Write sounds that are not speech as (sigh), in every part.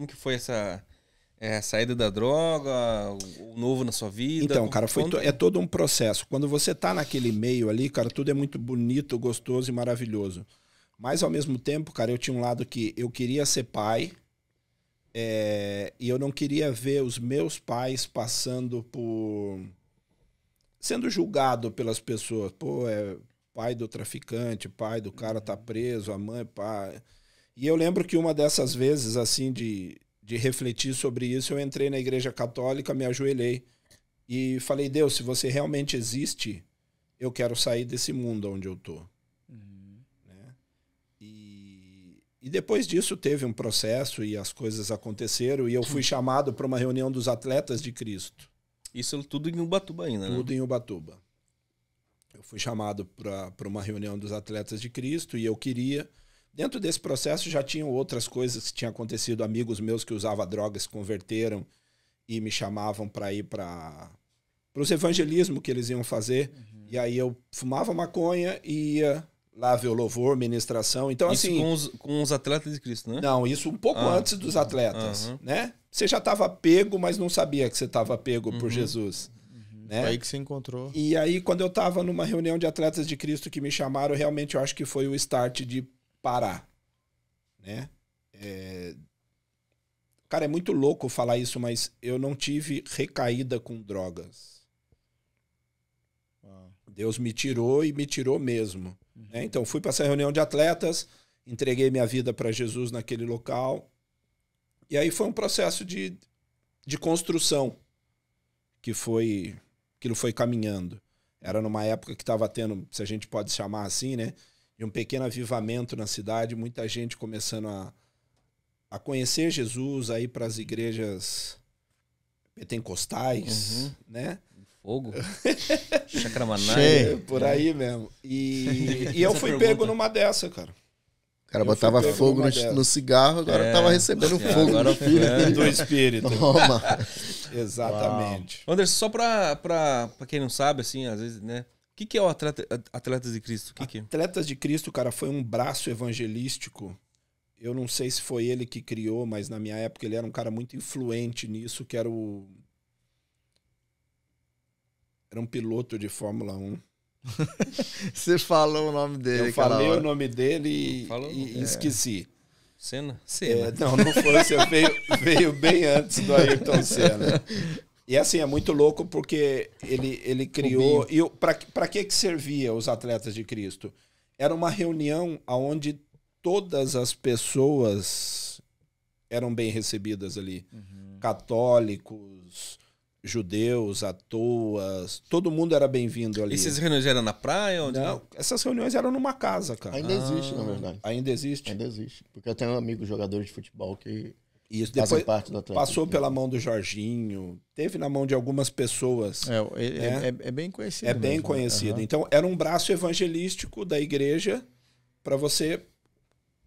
Como que foi essa é, saída da droga, o novo na sua vida? Então, cara, foi to é todo um processo. Quando você tá naquele meio ali, cara, tudo é muito bonito, gostoso e maravilhoso. Mas ao mesmo tempo, cara, eu tinha um lado que eu queria ser pai é, e eu não queria ver os meus pais passando por. sendo julgado pelas pessoas. Pô, é pai do traficante, pai do cara tá preso, a mãe, pai. E eu lembro que uma dessas vezes, assim, de, de refletir sobre isso, eu entrei na igreja católica, me ajoelhei e falei: Deus, se você realmente existe, eu quero sair desse mundo onde eu tô. Uhum. Né? E, e depois disso teve um processo e as coisas aconteceram e eu fui (laughs) chamado para uma reunião dos atletas de Cristo. Isso tudo em Ubatuba ainda, tudo né? Tudo em Ubatuba. Eu fui chamado para uma reunião dos atletas de Cristo e eu queria Dentro desse processo já tinham outras coisas que tinham acontecido. Amigos meus que usavam drogas se converteram e me chamavam para ir para os evangelismos que eles iam fazer. Uhum. E aí eu fumava maconha e ia lá ver o louvor, ministração. Então, isso assim. Com os, com os atletas de Cristo, né? Não, isso um pouco ah. antes dos atletas, uhum. né? Você já estava pego, mas não sabia que você estava pego uhum. por Jesus. Uhum. Né? aí que você encontrou. E aí, quando eu estava numa reunião de atletas de Cristo que me chamaram, realmente eu acho que foi o start de parar, né? É... Cara, é muito louco falar isso, mas eu não tive recaída com drogas. Ah. Deus me tirou e me tirou mesmo. Uhum. Né? Então, fui para essa reunião de atletas, entreguei minha vida para Jesus naquele local. E aí foi um processo de, de construção que foi, aquilo foi caminhando. Era numa época que estava tendo, se a gente pode chamar assim, né? de um pequeno avivamento na cidade, muita gente começando a, a conhecer Jesus, aí para as igrejas pentecostais, uhum. né? Fogo. (laughs) Chacramaná. É, por aí é. mesmo. E, (laughs) e eu fui pergunta. pego numa dessa, cara. O cara eu botava fogo no, no, cigarro, agora é, tava recebendo é, fogo agora do, filho, é. do espírito. Toma. (laughs) Exatamente. Uau. Anderson, só pra, pra, pra quem não sabe, assim, às vezes, né? que, que é o atleta, Atletas de Cristo? Que é? Atletas que de Cristo, cara, foi um braço evangelístico. Eu não sei se foi ele que criou, mas na minha época ele era um cara muito influente nisso, que era o. Era um piloto de Fórmula 1. (laughs) Você falou o nome dele, Eu falei hora. o nome dele e, falou, e é. esqueci. Senna? Senna. É, não, não foi. Você veio, veio bem antes do Ayrton Senna. (laughs) E assim, é muito louco porque ele, ele criou. E para que, que servia os atletas de Cristo? Era uma reunião onde todas as pessoas eram bem recebidas ali. Uhum. Católicos, judeus, à toa, todo mundo era bem-vindo ali. E essas reuniões eram na praia? Onde não, não, essas reuniões eram numa casa, cara. Ainda ah. existe, na ah. verdade. Ainda existe? Ainda existe. Porque eu tenho amigos jogadores de futebol que e isso depois passou pela mão do Jorginho, teve na mão de algumas pessoas. É, é, né? é, é bem conhecido. É mesmo, bem né? conhecido. Uhum. Então, era um braço evangelístico da igreja para você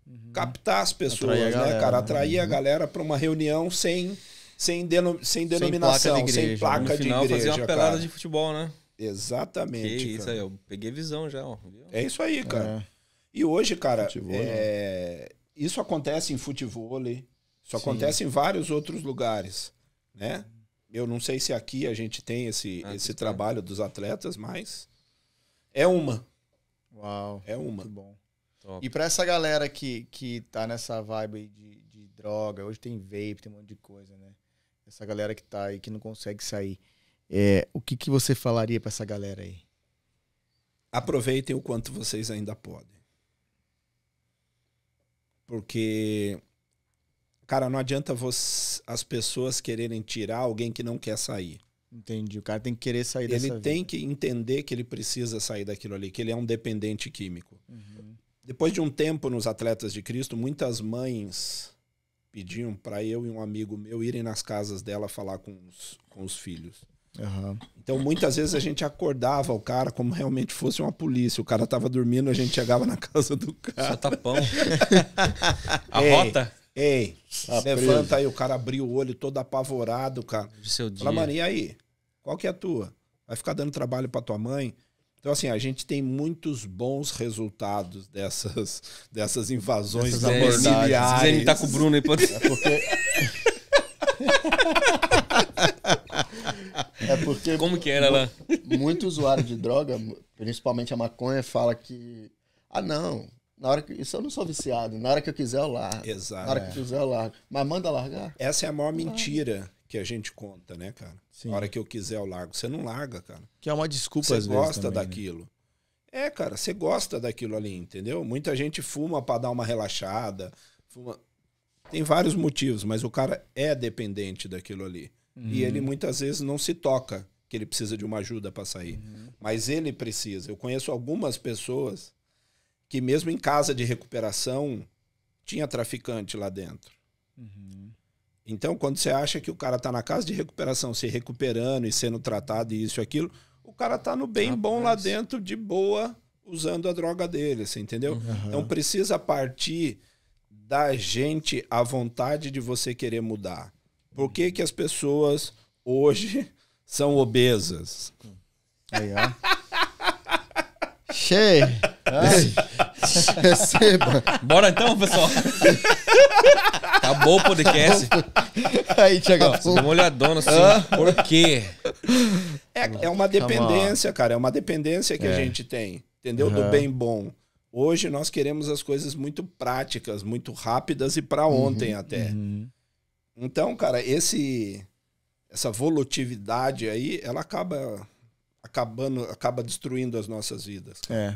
uhum. captar as pessoas, né, atrair né, galera, cara? Atrair uhum. a galera para uma reunião sem, sem, deno, sem denominação, sem placa de igreja. no final, igreja, fazia uma pelada cara. de futebol, né? Exatamente. Que isso aí, eu peguei visão já. Ó, é isso aí, cara. É. E hoje, cara, futebol, é, isso acontece em futebol, isso Sim. acontece em vários outros lugares, né? Eu não sei se aqui a gente tem esse, ah, esse é. trabalho dos atletas, mas é uma. Uau. É uma. bom. Top. E para essa galera que, que tá nessa vibe de, de droga, hoje tem vape, tem um monte de coisa, né? Essa galera que tá aí, que não consegue sair. É, o que, que você falaria para essa galera aí? Aproveitem o quanto vocês ainda podem. Porque Cara, não adianta você, as pessoas quererem tirar alguém que não quer sair. Entendi. O cara tem que querer sair ele dessa Ele tem vida. que entender que ele precisa sair daquilo ali, que ele é um dependente químico. Uhum. Depois de um tempo nos Atletas de Cristo, muitas mães pediam para eu e um amigo meu irem nas casas dela falar com os, com os filhos. Uhum. Então, muitas vezes a gente acordava o cara como realmente fosse uma polícia. O cara tava dormindo, a gente chegava na (laughs) casa do cara. Só tapão. (laughs) a é, rota? Ei, tá levanta preso. aí. O cara abriu o olho todo apavorado, cara. De seu dia. Fala, mano, e aí? Qual que é a tua? Vai ficar dando trabalho para tua mãe? Então, assim, a gente tem muitos bons resultados dessas, (laughs) dessas invasões dessas familiares. Se quiser tá com o Bruno aí, pode... É porque... (laughs) é porque... Como que era lá? Muito usuário de droga, principalmente a maconha, fala que... Ah, não, na hora que, isso eu não sou viciado. Na hora que eu quiser, eu largo. Exato. Na hora que eu quiser, eu largo. Mas manda largar. Essa é a maior mentira que a gente conta, né, cara? Sim. Na hora que eu quiser, eu largo. Você não larga, cara. Que é uma desculpa, Você às gosta também, né? daquilo. Né? É, cara, você gosta daquilo ali, entendeu? Muita gente fuma para dar uma relaxada. Fuma... Tem vários motivos, mas o cara é dependente daquilo ali. Uhum. E ele muitas vezes não se toca que ele precisa de uma ajuda para sair. Uhum. Mas ele precisa. Eu conheço algumas pessoas que mesmo em casa de recuperação tinha traficante lá dentro. Uhum. Então, quando você acha que o cara está na casa de recuperação, se recuperando e sendo tratado e isso e aquilo, o cara está no bem ah, bom mas... lá dentro, de boa, usando a droga dele, você entendeu? Uhum. Então precisa partir da gente a vontade de você querer mudar. Por que, que as pessoas hoje são obesas? Aí, ó. (laughs) Cheio. Receba. Bora então, pessoal. Acabou o podcast. Aí, Tiagão. dá uma olhadona assim. Por quê? É, é uma dependência, cara. É uma dependência que é. a gente tem. Entendeu? Uhum. Do bem bom. Hoje nós queremos as coisas muito práticas, muito rápidas e para uhum, ontem uhum, até. Uhum. Então, cara, esse essa volutividade aí, ela acaba acabando, acaba destruindo as nossas vidas. É.